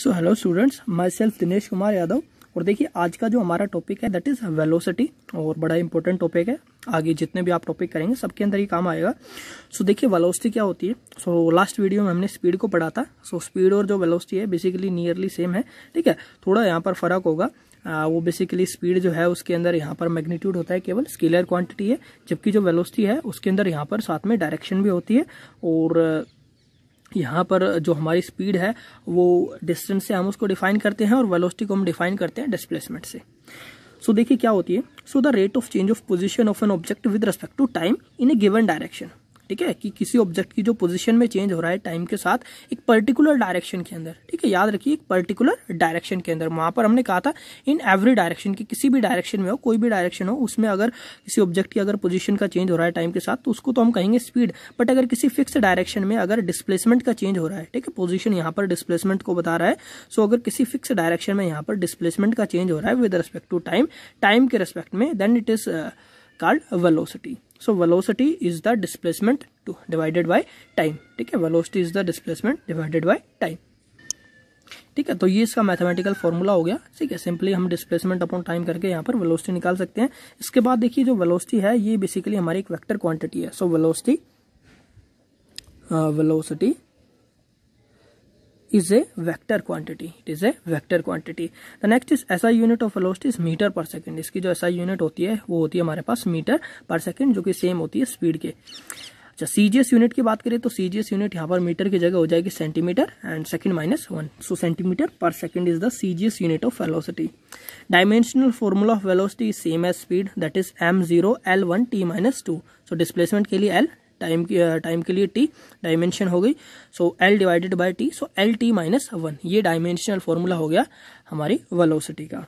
सो hello students myself Dinesh Kumar Yadav और देखिए आज का जो हमारा टॉपिक है दैट इज़ वेलोसिटी और बड़ा इंपॉर्टेंट टॉपिक है आगे जितने भी आप टॉपिक करेंगे सबके अंदर ही काम आएगा सो so, देखिए वेलोसिटी क्या होती है सो लास्ट वीडियो में हमने स्पीड को पढ़ा था सो so, स्पीड और जो वेलोसिटी है बेसिकली नियरली सेम है ठीक है थोड़ा यहाँ पर फर्क होगा आ, वो बेसिकली स्पीड जो है उसके अंदर यहाँ पर मैग्नीट्यूड होता है केवल स्केलर क्वांटिटी है जबकि जो वेलोसिटी है उसके अंदर यहाँ पर साथ में डायरेक्शन भी होती है और यहाँ पर जो हमारी स्पीड है वो डिस्टेंस से हम उसको डिफाइन करते हैं और वेलोसिटी को हम डिफाइन करते हैं डिस्प्लेसमेंट से सो so, देखिए क्या होती है so the rate of change of position of an object with respect to time in a given direction ठीक है कि किसी ऑब्जेक्ट की जो पोजीशन में चेंज हो रहा है टाइम के साथ एक पर्टिकुलर डायरेक्शन के अंदर ठीक है याद रखिए एक पर्टिकुलर डायरेक्शन के अंदर वहां पर हमने कहा था इन एवरी डायरेक्शन की किसी भी डायरेक्शन में हो कोई भी डायरेक्शन हो उसमें अगर किसी ऑब्जेक्ट की अगर पोजिशन का चेंज हो रहा है टाइम के साथ तो उसको तो हम कहेंगे स्पीड बट अगर किसी फिक्स डायरेक्शन में अगर डिस्प्लेसमेंट का चेंज हो रहा है ठीक है पोजिशन यहाँ पर डिस्प्लेसमेंट को बता रहा है सो अगर किसी फिक्स डायरेक्शन में यहाँ पर डिस्प्लेसमेंट का चेंज हो रहा है with respect to time time के रेस्पेक्ट में then it is called velocity so velocity is the displacement to divided by time ठीक है velocity is the displacement divided by time ठीक है तो ये इसका मैथमेटिकल फॉर्मूला हो गया ठीक है सिंपली हम डिस्प्लेसमेंट अपॉन टाइम करके यहाँ पर वेलोसिटी निकाल सकते हैं इसके बाद देखिए जो वेलोसिटी है ये बेसिकली हमारी एक वेक्टर क्वांटिटी है so velocity velocity is a vector quantity it is a vector quantity the next is SI unit of velocity is meter per second इसकी जो SI unit होती है वो होती है हमारे पास meter per सेकंड जो कि सेम होती है स्पीड के अच्छा सी जी एस यूनिट की बात करें तो सी जी एस यूनिट यहाँ पर मीटर की जगह हो जाएगी centimetre and second minus one so centimetre per second is the C G S unit of velocity dimensional formula of velocity same as speed that is M zero L one T minus two so displacement के लिए L time time uh, के लिए T dimension हो गई so L divided by T so L T minus one ये dimensional formula हो गया हमारी वेलोसिटी का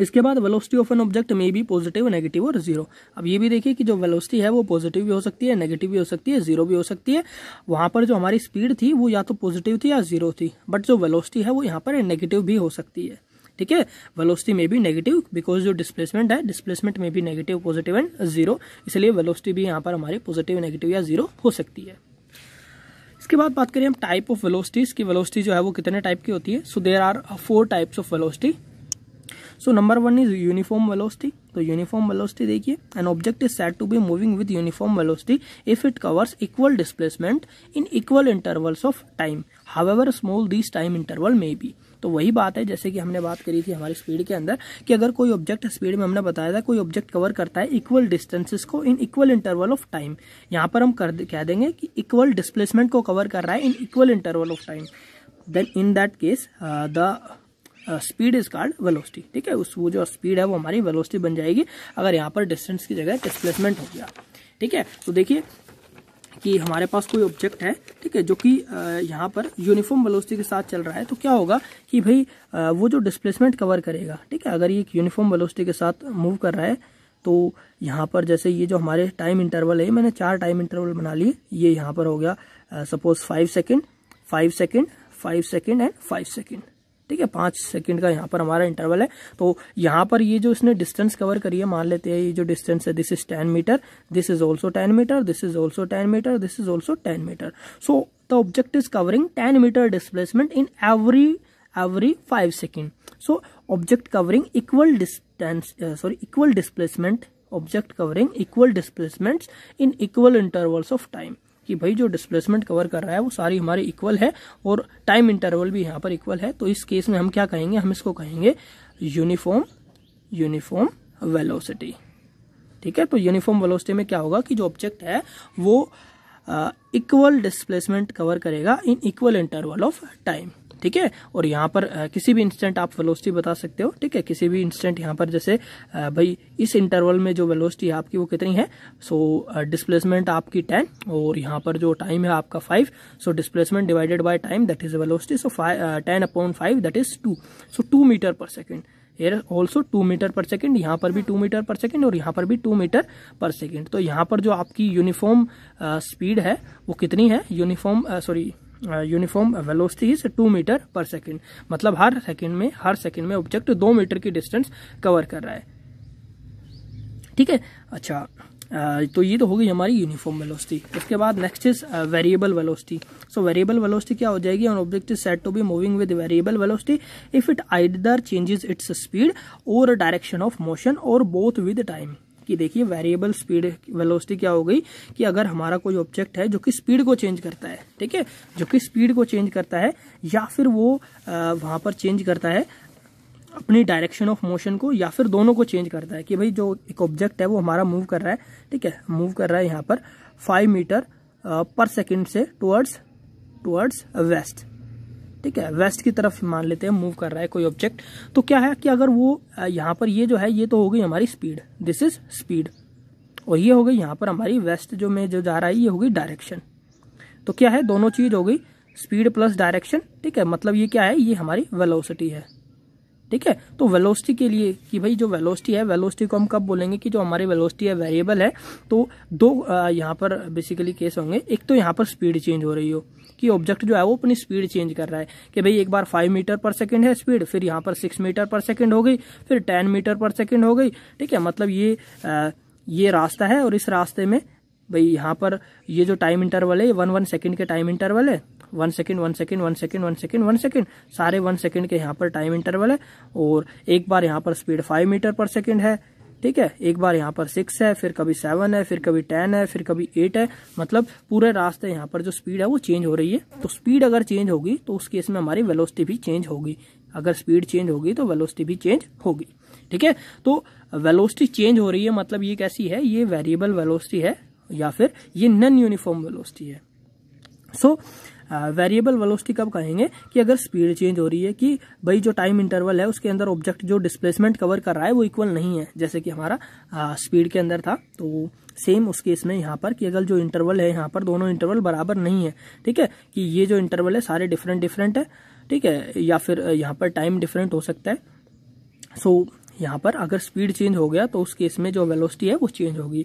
इसके बाद वेलोसिटी ऑफ एन ऑब्जेक्ट में भी पॉजिटिव नेगेटिव और जीरो अब ये भी देखिए कि जो वेलोसिटी है वो पॉजिटिव भी हो सकती है नेगेटिव भी हो सकती है जीरो भी हो सकती है वहां पर जो हमारी स्पीड थी वो या तो पॉजिटिव थी या जीरो थी बट जो वेलोसिटी है वो यहाँ पर नेगेटिव भी हो सकती है ठीक है वेलोसिटी में भी नेगेटिव बिकॉज जो डिस्प्लेसमेंट है डिस्प्लेसमेंट में भी नेगेटिव पॉजिटिव एंड जीरो इसलिए वेलोसिटी भी यहाँ पर हमारी पॉजिटिव नेगेटिव या जीरो हो सकती है इसके बाद बात करें हम टाइप ऑफ वेलोसिटीज की वेलोसिटी जो है वो कितने टाइप की होती है so there are four types of velocity so number one is uniform velocity तो यूनिफॉर्म वेलोसिटी देखिए an object is said to be moving with uniform velocity if it covers equal displacement in equal intervals of time however small this time interval may be तो वही बात है जैसे कि हमने बात करी थी हमारी स्पीड के अंदर कि अगर कोई ऑब्जेक्ट स्पीड में हमने बताया था कोई ऑब्जेक्ट कवर करता है इक्वल डिस्टेंसिस को in equal interval of time यहाँ पर हम कर कह देंगे कि इक्वल डिस्प्लेसमेंट को कवर कर रहा है in equal interval of time then in that case the speed is called velocity ठीक है उस वो जो स्पीड है वो हमारी वेलोसिटी बन जाएगी अगर यहाँ पर डिस्टेंस की जगह डिस्प्लेसमेंट हो गया ठीक है तो देखिए कि हमारे पास कोई ऑब्जेक्ट है ठीक है जो कि यहाँ पर यूनिफॉर्म वेलोसिटी के साथ चल रहा है तो क्या होगा कि भाई वो जो डिस्प्लेसमेंट कवर करेगा ठीक है अगर ये एक यूनिफॉर्म वेलोसिटी के साथ मूव कर रहा है तो यहाँ पर जैसे ये जो हमारे टाइम इंटरवल है मैंने चार टाइम इंटरवल बना लिए ये यहाँ पर हो गया suppose five second five second five second and five second ठीक है पांच सेकंड का यहाँ पर हमारा इंटरवल है तो यहाँ पर ये जो इसने डिस्टेंस कवर करी है मान लेते हैं ये जो डिस्टेंस है this is ten metre this is also ten metre this is also ten metre this is also ten metre so the object is covering ten metre displacement in every every five second so object covering equal distance sorry equal displacement object covering equal displacement in equal intervals of time कि भाई जो displacement cover कर रहा है वो सारी हमारे equal है और टाइम इंटरवल भी यहाँ पर इक्वल है तो इस केस में हम क्या कहेंगे हम इसको कहेंगे यूनिफॉर्म यूनिफॉर्म वेलोसिटी ठीक है तो यूनिफॉर्म वेलोसिटी में क्या होगा कि जो ऑब्जेक्ट है वो इक्वल डिस्प्लेसमेंट कवर करेगा in equal interval of time ठीक है और यहाँ पर किसी भी इंस्टेंट आप वेलोसिटी बता सकते हो ठीक है किसी भी इंस्टेंट यहाँ पर जैसे भाई इस इंटरवल में जो वेलोसिटी है आपकी वो कितनी है सो डिस्प्लेसमेंट आपकी टेन और यहाँ पर जो टाइम है आपका five so displacement divided by time that is velocity so ten upon five that is two so two metre per second here also two metre per second यहाँ पर भी टू मीटर पर सेकेंड और यहाँ पर भी to metre per second तो यहाँ पर जो आपकी यूनिफॉर्म स्पीड है वो कितनी है uniform sorry uniform velocity is two metre per second मतलब हर सेकेंड में हर सेकेंड में ऑब्जेक्ट दो मीटर की डिस्टेंस कवर कर रहा है ठीक है अच्छा तो ये तो होगी हमारी यूनिफॉर्म वेलोसिटी उसके बाद next is variable velocity so variable velocity क्या हो जाएगी और object is said to be moving with variable velocity if it either changes its speed or direction of motion or both with time कि देखिए variable speed velocity क्या हो गई कि अगर हमारा कोई ऑब्जेक्ट है जो कि स्पीड को चेंज करता है ठीक है जो कि स्पीड को चेंज करता है या फिर वो वहां पर चेंज करता है अपनी डायरेक्शन ऑफ मोशन को या फिर दोनों को चेंज करता है कि भाई जो एक ऑब्जेक्ट है वो हमारा मूव कर रहा है ठीक है मूव कर रहा है यहाँ पर फाइव मीटर पर सेकेंड से टूवर्ड्स टुवर्ड्स वेस्ट ठीक है वेस्ट की तरफ मान लेते हैं मूव कर रहा है कोई ऑब्जेक्ट तो क्या है कि अगर वो यहाँ पर ये जो है ये तो हो गई हमारी स्पीड दिस इज स्पीड और ये हो गई यहाँ पर हमारी वेस्ट जो में जो जा रहा है ये हो गई डायरेक्शन तो क्या है दोनों चीज़ हो गई स्पीड प्लस डायरेक्शन ठीक है मतलब ये क्या है ये हमारी वेलोसिटी है ठीक है तो वेलोसिटी के लिए कि भाई जो वेलोसिटी है वेलोसिटी को हम कब बोलेंगे कि जो हमारी वेलोसिटी है वेरिएबल है तो दो यहाँ पर बेसिकली केस होंगे एक तो यहाँ पर स्पीड चेंज हो रही हो कि ऑब्जेक्ट जो है वो अपनी स्पीड चेंज कर रहा है कि भाई एक बार फाइव मीटर पर सेकेंड है स्पीड फिर यहाँ पर सिक्स मीटर पर सेकेंड हो गई फिर टेन मीटर पर सेकेंड हो गई ठीक है मतलब ये आ, ये रास्ता है और इस रास्ते में भाई यहाँ पर ये जो टाइम इंटरवल है ये वन वन सेकेंड के टाइम इंटरवल है one second one second one second one second one second सारे वन सेकेंड के यहाँ पर टाइम इंटरवल है और एक बार यहाँ पर speed five metre per second है ठीक है एक बार यहाँ पर सिक्स है फिर कभी सेवन है फिर कभी टेन है फिर कभी एट है मतलब पूरे रास्ते यहाँ पर जो स्पीड है वो चेंज हो रही है तो स्पीड अगर चेंज होगी तो उस केस में हमारी वेलोसिटी भी चेंज होगी अगर स्पीड चेंज होगी तो वेलोसिटी भी चेंज होगी ठीक है तो वेलोसिटी चेंज हो रही है मतलब ये कैसी है ये वेरिएबल वेलोसिटी है या फिर ये नन यूनिफॉर्म वेलोसिटी है सो so, वेरिएबल वेलोसिटी कब कहेंगे कि अगर स्पीड चेंज हो रही है कि भाई जो टाइम इंटरवल है उसके अंदर ऑब्जेक्ट जो डिस्प्लेसमेंट कवर कर रहा है वो इक्वल नहीं है जैसे कि हमारा स्पीड के अंदर था तो सेम उस केस में यहाँ पर कि अगर जो इंटरवल है यहाँ पर दोनों इंटरवल बराबर नहीं है ठीक है कि ये जो इंटरवल है सारे डिफरेंट डिफरेंट है ठीक है या फिर यहाँ पर टाइम डिफरेंट हो सकता है सो so, यहाँ पर अगर स्पीड चेंज हो गया तो उस केस में जो वेलोसिटी है वो चेंज होगी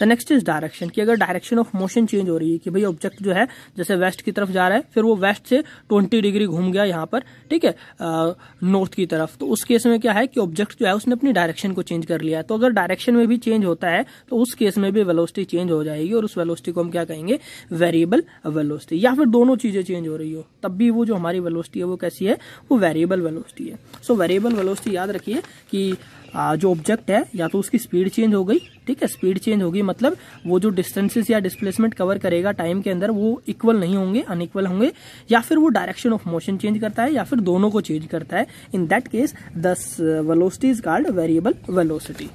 द नेक्स्ट इज डायरेक्शन कि अगर डायरेक्शन ऑफ मोशन चेंज हो रही है कि भाई ऑब्जेक्ट जो है जैसे वेस्ट की तरफ जा रहा है फिर वो वेस्ट से ट्वेंटी डिग्री घूम गया यहाँ पर ठीक है नॉर्थ की तरफ तो उस केस में क्या है कि ऑब्जेक्ट जो है उसने अपनी डायरेक्शन को चेंज कर लिया तो अगर डायरेक्शन में भी चेंज होता है तो उस केस में भी वेलोस्टी चेंज हो जाएगी और उस वेलोस्टी को हम क्या कहेंगे वेरिएबल वेलोस्टी या फिर दोनों चीजें चेंज हो रही हो तब भी वो जो हमारी वेलोस्टी है वो कैसी है वो वेरिएबल वेलोस्टी है सो वेरिएबल वेलोस्टी याद रखिए कि जो ऑब्जेक्ट है या तो उसकी स्पीड चेंज हो गई ठीक है स्पीड चेंज होगी मतलब वो जो डिस्टेंसेस या डिस्प्लेसमेंट कवर करेगा टाइम के अंदर वो इक्वल नहीं होंगे अनइक्वल होंगे या फिर वो डायरेक्शन ऑफ मोशन चेंज करता है या फिर दोनों को चेंज करता है in that case this velocity is called variable velocity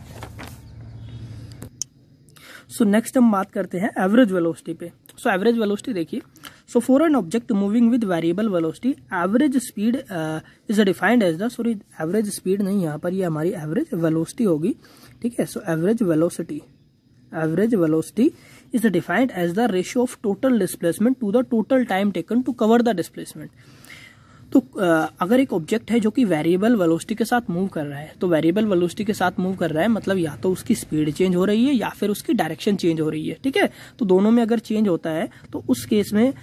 so next हम बात करते हैं एवरेज वेलोसिटी पे सो एवरेज वेलोसिटी देखिए So for an object moving with variable velocity, average speed uh, is defined as the sorry average speed नहीं यहाँ पर ये हमारी average velocity होगी ठीक है So average velocity average velocity is defined as the ratio of total displacement to the total time taken to cover the displacement. तो अगर एक ऑब्जेक्ट है जो कि वेरिएबल वेलोसिटी के साथ मूव कर रहा है तो वेरिएबल वेलोसिटी के साथ मूव कर रहा है मतलब या तो उसकी स्पीड चेंज हो रही है या फिर उसकी डायरेक्शन चेंज हो रही है ठीक है तो दोनों में अगर चेंज होता है तो उस केस में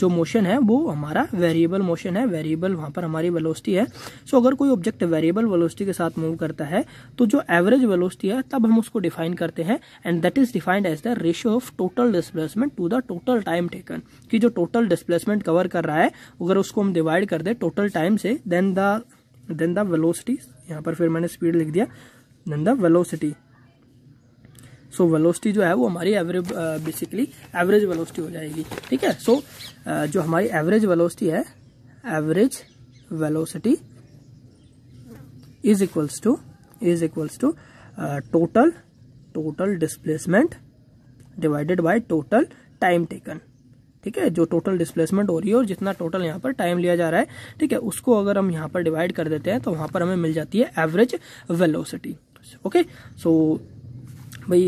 जो मोशन है वो हमारा वेरिएबल मोशन है वेरिएबल वहां पर हमारी वेलोसिटी है सो अगर कोई ऑब्जेक्ट वेरिएबल वेलोसिटी के साथ मूव करता है तो जो एवरेज वेलोसिटी है तब हम उसको डिफाइन करते हैं and that is defined as the ratio of total displacement to the total time taken की जो टोटल डिस्प्लेसमेंट कवर कर रहा है अगर उसको हम डिवाइड कर दे टोटल टाइम से then the then the velocity यहाँ पर फिर मैंने स्पीड लिख दिया then the velocity so velocity जो है वो हमारी एवरेज बेसिकली एवरेज वेलोसिटी हो जाएगी ठीक है सो so, uh, जो हमारी एवरेज वेलोसिटी है average velocity is equals to is equals to total total displacement divided by total time taken ठीक है जो टोटल डिस्प्लेसमेंट हो रही है और जितना टोटल यहाँ पर टाइम लिया जा रहा है ठीक है उसको अगर हम यहाँ पर डिवाइड कर देते हैं तो वहां पर हमें मिल जाती है एवरेज वेलोसिटी ओके सो भाई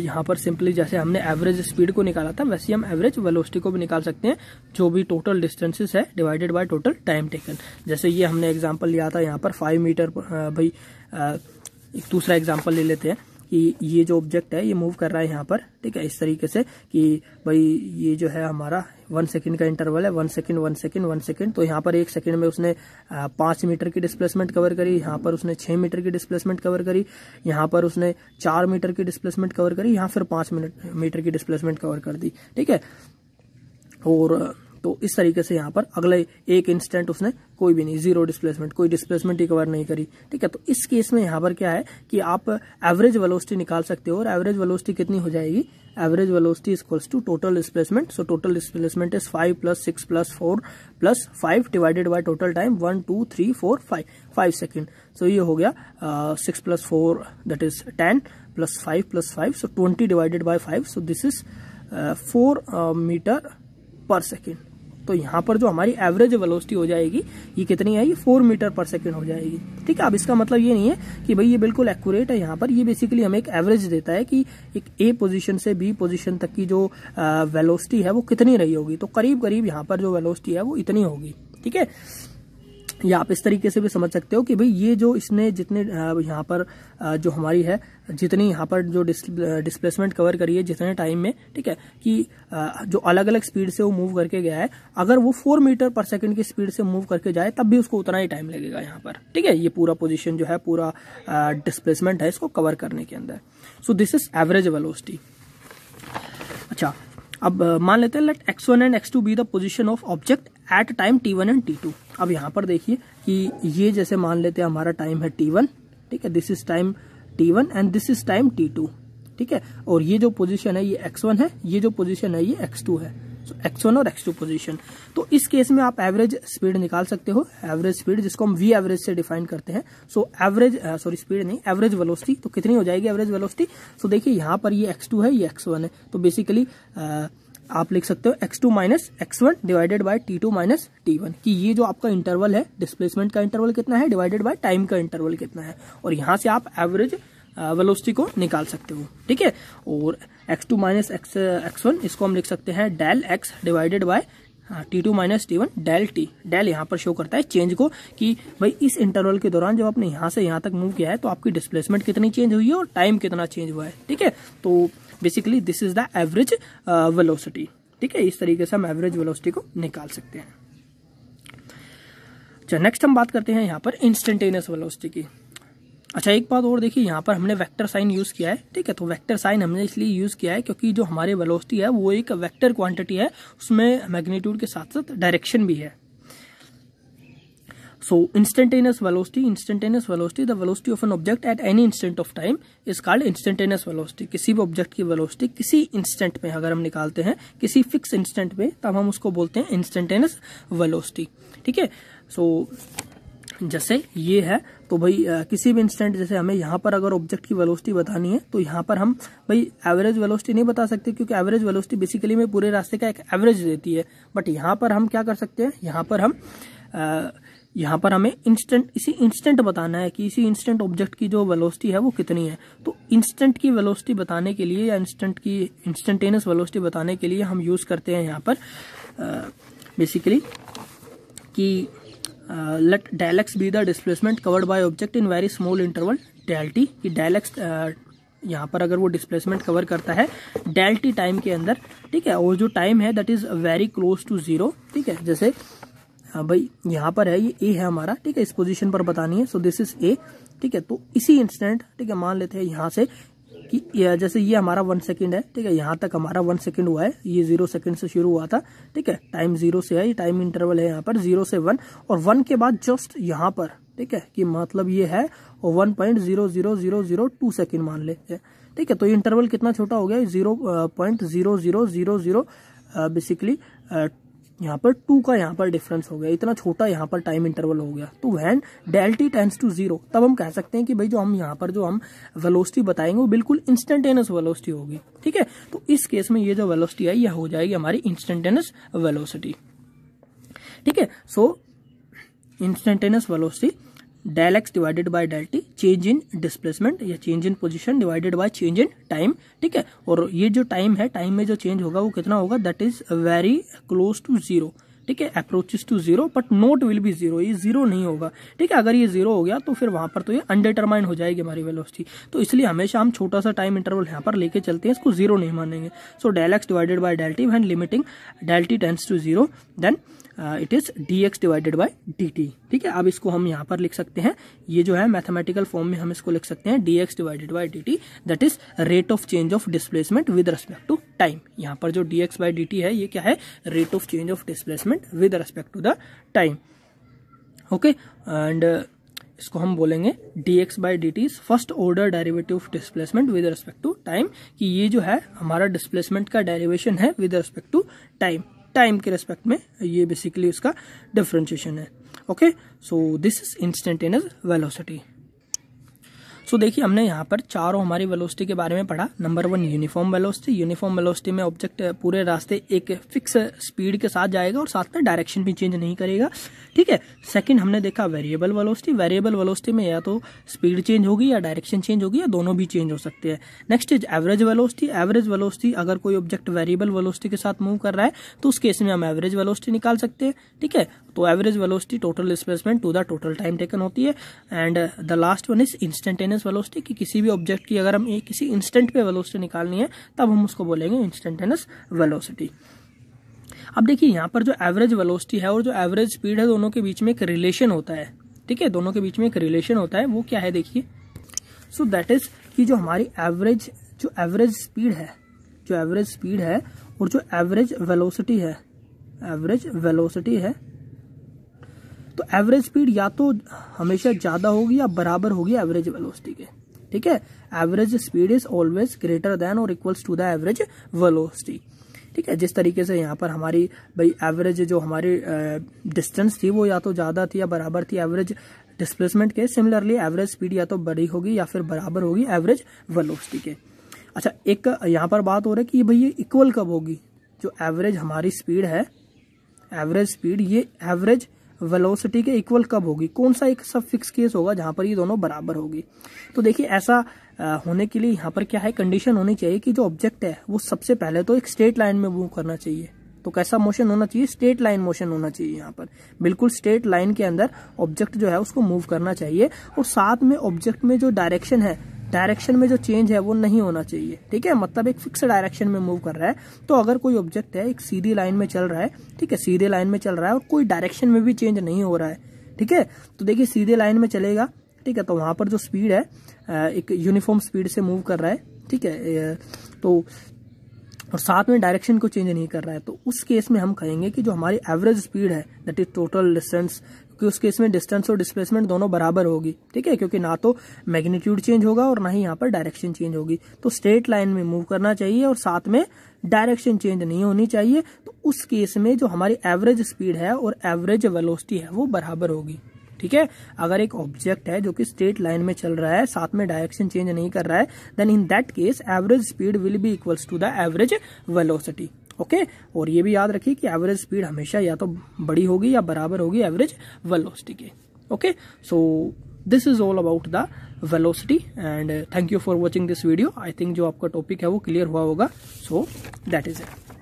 यहाँ पर सिंपली जैसे हमने एवरेज स्पीड को निकाला था वैसे हम एवरेज वेलोसिटी को भी निकाल सकते हैं जो भी टोटल डिस्टेंसेस है divided by total time taken जैसे ये हमने एग्जांपल लिया था यहाँ पर फाइव मीटर भाई एक दूसरा एग्जांपल ले लेते हैं कि ये जो ऑब्जेक्ट है ये मूव कर रहा है यहाँ पर ठीक है इस तरीके से कि भाई ये जो है हमारा वन सेकंड का इंटरवल है one second one second one second तो यहाँ पर एक सेकंड में उसने पांच मीटर की डिस्प्लेसमेंट कवर करी यहाँ पर उसने छह मीटर की डिस्प्लेसमेंट कवर करी यहाँ पर उसने चार मीटर की डिस्प्लेसमेंट कवर करी यहाँ फिर पांच मीटर की डिस्प्लेसमेंट कवर कर दी ठीक है और तो इस तरीके से यहां पर अगले एक इंस्टेंट उसने कोई भी नहीं जीरो डिस्प्लेसमेंट कोई डिस्प्लेसमेंट रिकवर नहीं करी ठीक है तो इस केस में यहां पर क्या है कि आप एवरेज वेलोसिटी निकाल सकते हो और एवरेज वेलोसिटी कितनी हो जाएगी average velocity equals to total displacement so total displacement is five plus six plus four plus five divided by total time one two three four five five second so ये हो गया six plus four that is ten plus five plus five so twenty divided by five so this is four metre per second तो यहाँ पर जो हमारी average velocity हो जाएगी ये कितनी है ये फोर मीटर पर सेकेंड हो जाएगी ठीक है अब इसका मतलब ये नहीं है कि भाई ये बिल्कुल एक्यूरेट है यहाँ पर ये बेसिकली हमें एक एवरेज देता है कि एक ए पोजिशन से बी पोजिशन तक की जो वेलोसिटी uh, है वो कितनी रही होगी तो करीब करीब यहाँ पर जो वेलोसिटी है वो इतनी होगी ठीक है या आप इस तरीके से भी समझ सकते हो कि भाई ये जो इसने जितने यहाँ पर जो हमारी है जितनी यहाँ पर जो डिस्प्लेसमेंट कवर करी है जितने टाइम में ठीक है कि जो अलग अलग स्पीड से वो मूव करके गया है अगर वो फोर मीटर पर सेकंड की स्पीड से मूव करके जाए तब भी उसको उतना ही टाइम लगेगा यहाँ पर ठीक है ये पूरा पोजिशन जो है पूरा डिस्प्लेसमेंट है इसको कवर करने के अंदर so this is average velocity अच्छा अब मान लेते हैं let X one and X two be the position of object at time T one and T two अब यहां पर देखिए कि ये जैसे मान लेते हैं हमारा टाइम है टी वन ठीक है this is time T one and this is time T two ठीक है और ये जो पोजिशन है ये एक्स वन है ये जो पोजिशन है ये एक्स टू है एक्स वन और एक्स टू पोजिशन तो इस केस में आप एवरेज स्पीड निकाल सकते हो एवरेज स्पीड जिसको हम वी एवरेज से डिफाइन करते हैं सो एवरेज सॉरी स्पीड नहीं एवरेज वेलोसिटी तो कितनी हो जाएगी एवरेज वेलोसिटी सो देखिए यहाँ पर ये एक्स टू है ये एक्स वन है तो बेसिकली uh, आप लिख सकते हो X two minus X one divided by T two minus T one की ये जो आपका इंटरवल है डिस्प्लेसमेंट का इंटरवल कितना है डिवाइडेड बाय टाइम का इंटरवल कितना है और यहाँ से आप एवरेज वेलोसिटी को निकाल सकते हो ठीक है और X two minus X X one इसको हम लिख सकते हैं del x divided by T two minus T one del T del यहाँ पर शो करता है चेंज को कि भाई इस इंटरवल के दौरान जब आपने यहाँ से यहाँ तक मूव किया है तो आपकी डिस्प्लेसमेंट कितनी चेंज हुई है और टाइम कितना चेंज हुआ है ठीक है तो basically this is the average velocity ठीक है इस तरीके से हम एवरेज वेलोसिटी को निकाल सकते हैं अच्छा नेक्स्ट हम बात करते हैं यहाँ पर इंस्टेंटेनियस वेलोसिटी की अच्छा एक बात और देखिए यहाँ पर हमने वेक्टर साइन यूज़ किया है ठीक है तो वेक्टर साइन हमने इसलिए यूज़ किया है क्योंकि जो हमारे वेलोसिटी है वो एक वेक्टर क्वांटिटी है उसमें मैग्नीट्यूड के साथ साथ डायरेक्शन भी है so instantaneous velocity instantaneous velocity the velocity of an object at any instant of time is called instantaneous velocity किसी भी ऑब्जेक्ट की वेलोसिटी किसी इंस्टेंट में अगर हम निकालते हैं किसी फिक्स इंस्टेंट में तब हम उसको बोलते हैं इंस्टेंटेनियस वेलोसिटी ठीक है सो जैसे ये है तो भाई किसी भी इंस्टेंट जैसे हमें यहाँ पर अगर ऑब्जेक्ट की वेलोसिटी बतानी है तो यहाँ पर हम भाई एवरेज वेलोसिटी नहीं बता सकते क्योंकि एवरेज वेलोसिटी बेसिकली में पूरे रास्ते का एक एवरेज देती है बट यहाँ पर हम क्या कर सकते हैं यहाँ पर हम यहाँ पर हमें इंस्टेंट इसी इंस्टेंट बताना है कि इसी इंस्टेंट ऑब्जेक्ट की जो वेलोसिटी है वो कितनी है तो इंस्टेंट की वेलोसिटी बताने के लिए या इंस्टेंट की इंस्टेंटेनियस वेलोसिटी बताने के लिए हम यूज़ करते हैं यहाँ पर बेसिकली कि let del x be the displacement covered by object in very small interval del T कि डायलेक्स uh, यहाँ पर अगर वो डिस्प्लेसमेंट कवर करता है डेल्टी टाइम के अंदर ठीक है और जो टाइम है that is very close to zero ठीक है जैसे हाँ भाई यहाँ पर है ये ए है हमारा ठीक है इस पोजीशन पर बतानी है सो दिस इज ए ठीक है तो इसी इंस्टेंट ठीक है मान लेते हैं यहाँ से कि जैसे ये हमारा वन सेकंड है ठीक है यहाँ तक हमारा वन सेकंड हुआ है ये जीरो सेकंड से शुरू हुआ था ठीक है टाइम जीरो से है ये टाइम इंटरवल है यहाँ पर जीरो से वन और वन के बाद जस्ट यहाँ पर ठीक है कि मतलब ये है और one point zero zero zero zero two second मान ले ठीक है तो इंटरवल कितना छोटा हो गया zero point zero zero zero zero basically यहाँ पर टू का यहाँ पर डिफरेंस हो गया इतना छोटा यहाँ पर टाइम इंटरवल हो गया तो when del T tends to zero तब हम कह सकते हैं कि भाई जो हम यहाँ पर जो हम वेलोसिटी बताएंगे वो बिल्कुल इंस्टेंटेनियस वेलोसिटी होगी ठीक है तो इस केस में ये जो वेलोसिटी आई यह हो जाएगी हमारी इंस्टेंटेनियस वेलोसिटी ठीक है so instantaneous velocity del x divided by del t change in displacement या change in position divided by change in time ठीक है और ये जो टाइम है टाइम में जो चेंज होगा वो कितना होगा that is very close to zero ठीक है approaches to zero but not will be zero ये जीरो नहीं होगा ठीक है अगर ये जीरो हो गया तो फिर वहां पर तो ये अनडिटरमाइंड हो जाएगी हमारी वेलोसिटी तो इसलिए हमेशा हम छोटा सा टाइम इंटरवल यहां पर लेके चलते हैं इसको जीरो नहीं मानेंगे so del x divided by del t when limiting del t tends to zero then it is d x divided by d t ठीक है अब इसको हम यहाँ पर लिख सकते हैं ये जो है मैथमेटिकल फॉर्म में हम इसको लिख सकते हैं d x divided by d t that is rate of change of displacement with respect to time यहाँ पर जो d x by d t है ये क्या है rate of change of displacement with respect to the time okay and इसको हम बोलेंगे d x by d t first order derivative of displacement with respect to time कि ये जो है हमारा डिस्प्लेसमेंट का डेरिवेशन है with respect to time time के रेस्पेक्ट में ये बेसिकली उसका डिफ्रेंशिएशन है okay so this is instantaneous velocity so देखिए हमने यहाँ पर चारों हमारी वेलोसिटी के बारे में पढ़ा number one uniform velocity uniform velocity में ऑब्जेक्ट पूरे रास्ते एक फिक्स स्पीड के साथ जाएगा और साथ में डायरेक्शन भी चेंज नहीं करेगा ठीक है सेकेंड हमने देखा वेरिएबल वेलोसिटी वेरिएबल वेलोसिटी में या तो स्पीड चेंज होगी या डायरेक्शन चेंज होगी या दोनों भी चेंज हो सकते हैं next is average velocity average velocity अगर कोई ऑब्जेक्ट वेरिएबल वेलोसिटी के साथ मूव कर रहा है तो उस केस में हम एवरेज वेलोसिटी निकाल सकते हैं ठीक है तो average velocity total displacement to the total time taken होती है and the last one is instantaneous minus velocity कि किसी भी ऑब्जेक्ट की अगर हम एक किसी इंस्टेंट पे वेलोसिटी निकालनी है तब हम उसको बोलेंगे इंस्टेंटेनस वेलोसिटी अब देखिए यहाँ पर जो एवरेज वेलोसिटी है और जो एवरेज स्पीड है दोनों के बीच में एक रिलेशन होता है ठीक है दोनों के बीच में एक रिलेशन होता है वो क्या है देखिए सो दैट इज कि जो हमारी एवरेज जो एवरेज स्पीड है जो एवरेज स्पीड है और जो एवरेज वेलोसिटी है एवरेज वेलोसिटी है एवरेज स्पीड या तो हमेशा ज़्यादा होगी या बराबर होगी एवरेज वेलोसिटी के ठीक है average speed is always greater than और equals to the average velocity ठीक है जिस तरीके से यहाँ पर हमारी भाई एवरेज जो हमारी डिस्टेंस थी वो या तो ज़्यादा थी या बराबर थी एवरेज डिस्प्लेसमेंट के सिमिलरली एवरेज स्पीड या तो बड़ी होगी या फिर बराबर होगी एवरेज वेलोसिटी के अच्छा एक यहाँ पर बात हो रही है कि भाई ये इक्वल कब होगी जो एवरेज हमारी स्पीड है एवरेज स्पीड ये एवरेज वेलोसिटी के इक्वल कब होगी कौन सा एक सब फिक्स केस होगा जहां पर ये दोनों बराबर होगी तो देखिए ऐसा होने के लिए यहाँ पर क्या है कंडीशन होनी चाहिए कि जो ऑब्जेक्ट है वो सबसे पहले तो एक स्ट्रेट लाइन में मूव करना चाहिए तो कैसा मोशन होना चाहिए स्ट्रेट लाइन मोशन होना चाहिए यहाँ पर बिल्कुल स्ट्रेट लाइन के अंदर ऑब्जेक्ट जो है उसको मूव करना चाहिए और साथ में ऑब्जेक्ट में जो डायरेक्शन है डायरेक्शन में जो चेंज है वो नहीं होना चाहिए ठीक है मतलब एक फिक्स डायरेक्शन में मूव कर रहा है तो अगर कोई ऑब्जेक्ट है एक सीधी लाइन में चल रहा है ठीक है सीधे लाइन में चल रहा है और कोई डायरेक्शन में भी चेंज नहीं हो रहा है ठीक है तो देखिए सीधे लाइन में चलेगा ठीक है तो वहां पर जो स्पीड है एक यूनिफॉर्म स्पीड से मूव कर रहा है ठीक है तो और साथ में डायरेक्शन को चेंज नहीं कर रहा है तो उस केस में हम कहेंगे कि जो हमारी एवरेज स्पीड है दैट इज टोटल डिस्टेंस क्योंकि उसके इसमें डिस्टेंस और डिस्प्लेसमेंट दोनों बराबर होगी ठीक है क्योंकि ना तो मैग्नीट्यूड चेंज होगा और ना ही यहाँ पर डायरेक्शन चेंज होगी तो स्ट्रेट लाइन में मूव करना चाहिए और साथ में डायरेक्शन चेंज नहीं होनी चाहिए तो उस केस में जो हमारी एवरेज स्पीड है और एवरेज वेलोसिटी है वो बराबर होगी ठीक है अगर एक ऑब्जेक्ट है जो कि स्ट्रेट लाइन में चल रहा है साथ में डायरेक्शन चेंज नहीं कर रहा है then in that case average speed will be equals to the average velocity okay और ये भी याद रखिए कि एवरेज स्पीड हमेशा या तो बड़ी होगी या बराबर होगी एवरेज वेलोसिटी के okay so this is all about the velocity and thank you for watching this video I think जो आपका टॉपिक है वो क्लियर हुआ होगा सो दैट इज इट